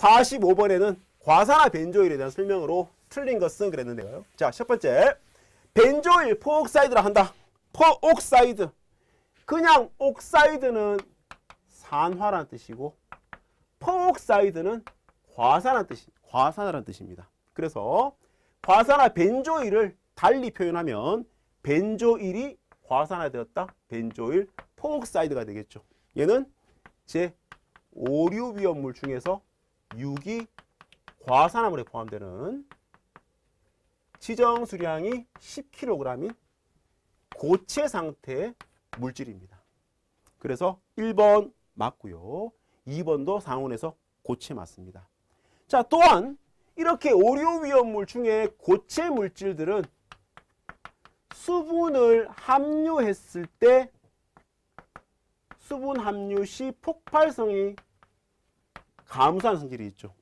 45번에는 과산화 벤조일에 대한 설명으로 틀린 것은 그랬는데요. 자, 첫 번째. 벤조일 포옥사이드라 한다. 포옥사이드. 그냥 옥사이드는 산화란 뜻이고 포옥사이드는 과산화 뜻, 과산화란 뜻입니다. 그래서 과산화 벤조일을 달리 표현하면 벤조일이 과산화되었다. 벤조일 포옥사이드가 되겠죠. 얘는 제 오류 위험물 중에서 6이 과산화물에 포함되는 지정 수량이 10kg인 고체 상태의 물질입니다. 그래서 1번 맞고요. 2번도 상온에서 고체 맞습니다. 자, 또한 이렇게 오류 위험물 중에 고체 물질들은 수분을 함유했을 때 수분 함유 시 폭발성이 감소한 성질이 있죠.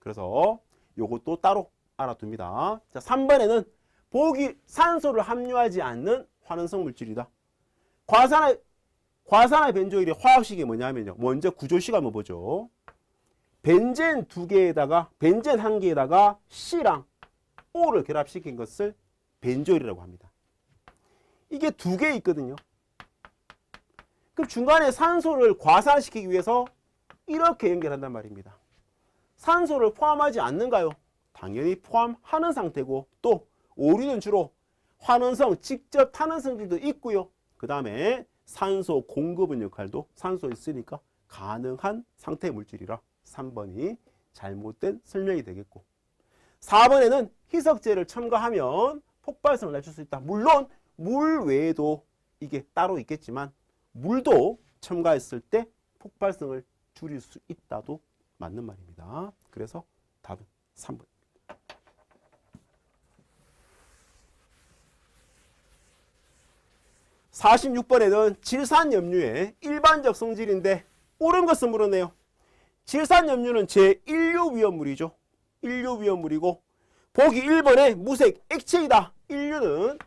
그래서 요것도 따로 알아둡니다. 자, 3번에는 보기 산소를 함유하지 않는 화는성 물질이다. 과산화, 과산화 벤조일의 화학식이 뭐냐면요. 먼저 구조식 한번 보죠. 벤젠 두 개에다가 벤젠 한 개에다가 C랑 O를 결합시킨 것을 벤조일이라고 합니다. 이게 두 개 있거든요. 그럼 중간에 산소를 과산시키기 위해서 이렇게 연결한단 말입니다. 산소를 포함하지 않는가요? 당연히 포함하는 상태고 또 오류는 주로 환원성, 직접 타는 성질도 있고요. 그 다음에 산소 공급은 역할도 산소 있으니까 가능한 상태 물질이라 3번이 잘못된 설명이 되겠고 4번에는 희석제를 첨가하면 폭발성을 낮출 수 있다. 물론 물 외에도 이게 따로 있겠지만 물도 첨가했을 때 폭발성을 줄일 수 있다도 맞는 말입니다. 그래서 답은 3번. 사십 번에는 질산염류의 일반적 성질인데 옳은 것을 물어내요. 질산염류는 제일류 위험물이죠. 일류 위험물이고 보기 일번에 무색 액체이다. 인류는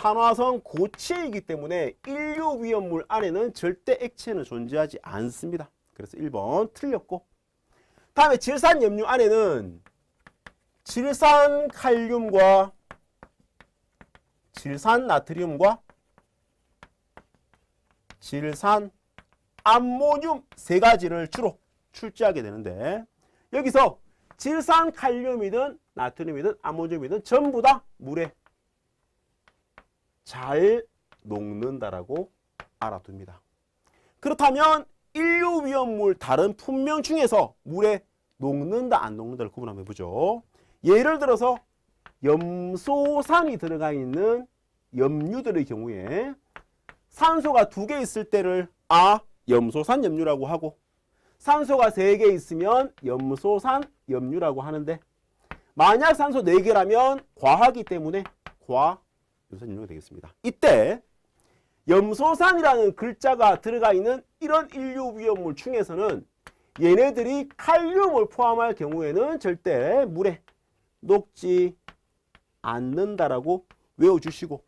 산화성 고체이기 때문에 인류 위험물 안에는 절대 액체는 존재하지 않습니다. 그래서 1번 틀렸고 다음에 질산염류 안에는 질산칼륨과 질산나트륨과 질산 암모늄 세 가지를 주로 출제하게 되는데 여기서 질산칼륨이든 나트륨이든 암모늄이든 전부 다 물에 잘 녹는다라고 알아둡니다. 그렇다면 인류 위험물 다른 품명 중에서 물에 녹는다 안 녹는다를 구분 한번 해보죠. 예를 들어서 염소산이 들어가 있는 염류들의 경우에 산소가 두 개 있을 때를 아 염소산 염류라고 하고 산소가 세 개 있으면 염소산 염류라고 하는데 만약 산소 네개라면 과하기 때문에 과 염소산유가 되겠습니다. 이때 염소산이라는 글자가 들어가 있는 이런 인류 위험물 중에서는 얘네들이 칼륨을 포함할 경우에는 절대 물에 녹지 않는다라고 외워주시고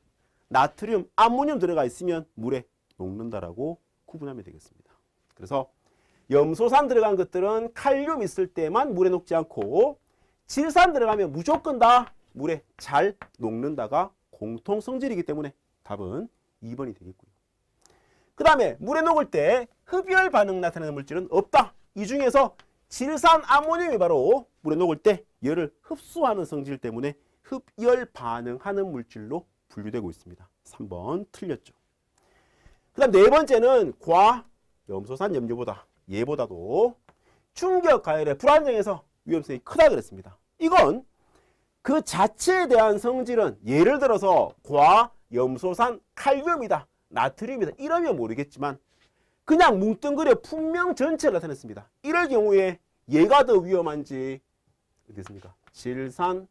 나트륨, 암모늄 들어가 있으면 물에 녹는다라고 구분하면 되겠습니다. 그래서 염소산 들어간 것들은 칼륨 있을 때만 물에 녹지 않고 질산 들어가면 무조건 다 물에 잘 녹는다가 공통 성질이기 때문에 답은 2번이 되겠고요. 그 다음에 물에 녹을 때 흡열 반응 나타내는 물질은 없다. 이 중에서 질산 암모늄이 바로 물에 녹을 때 열을 흡수하는 성질 때문에 흡열 반응하는 물질로 분류되고 있습니다. 3번 틀렸죠. 그 다음 네 번째는 과, 염소산, 염료보다 얘보다도 충격 가열의 불안정에서 위험성이 크다 그랬습니다. 이건 그 자체에 대한 성질은 예를 들어서 과, 염소산, 칼륨이다, 나트륨이다 이러면 모르겠지만 그냥 뭉뚱그려 분명 전체를 나타냈습니다. 이럴 경우에 얘가 더 위험한지 어떻습니까? 질산,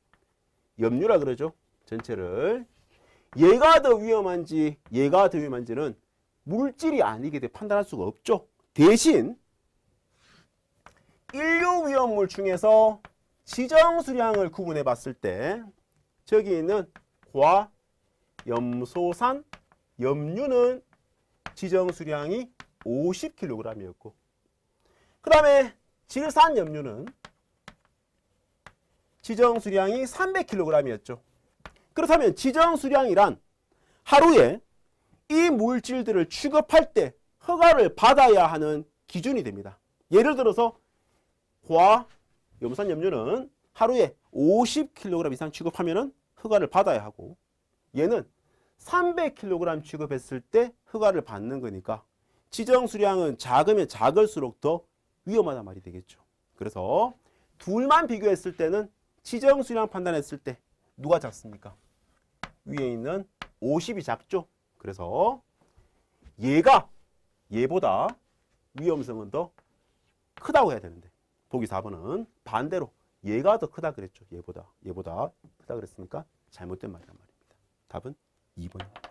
염류라 그러죠. 전체를 얘가 더 위험한지 얘가 더 위험한지는 물질이 아니게 돼 판단할 수가 없죠. 대신 인류 위험물 중에서 지정 수량을 구분해 봤을 때 저기 있는 과, 염소산, 염류는 지정 수량이 50kg이었고 그 다음에 질산 염류는 지정 수량이 300kg이었죠. 그렇다면 지정 수량이란 하루에 이 물질들을 취급할 때 허가를 받아야 하는 기준이 됩니다. 예를 들어서 과, 염산 염류는 하루에 50kg 이상 취급하면 허가를 받아야 하고 얘는 300kg 취급했을 때 허가를 받는 거니까 지정 수량은 작으면 작을수록 더 위험하단 말이 되겠죠. 그래서 둘만 비교했을 때는 지정 수량 판단했을 때 누가 작습니까? 위에 있는 50이 작죠. 그래서 얘가 얘보다 위험성은 더 크다고 해야 되는데 보기 4번은 반대로 얘가 더 크다 그랬죠. 얘보다. 얘보다 크다 그랬으니까 잘못된 말이란 말입니다. 답은 2번입니다.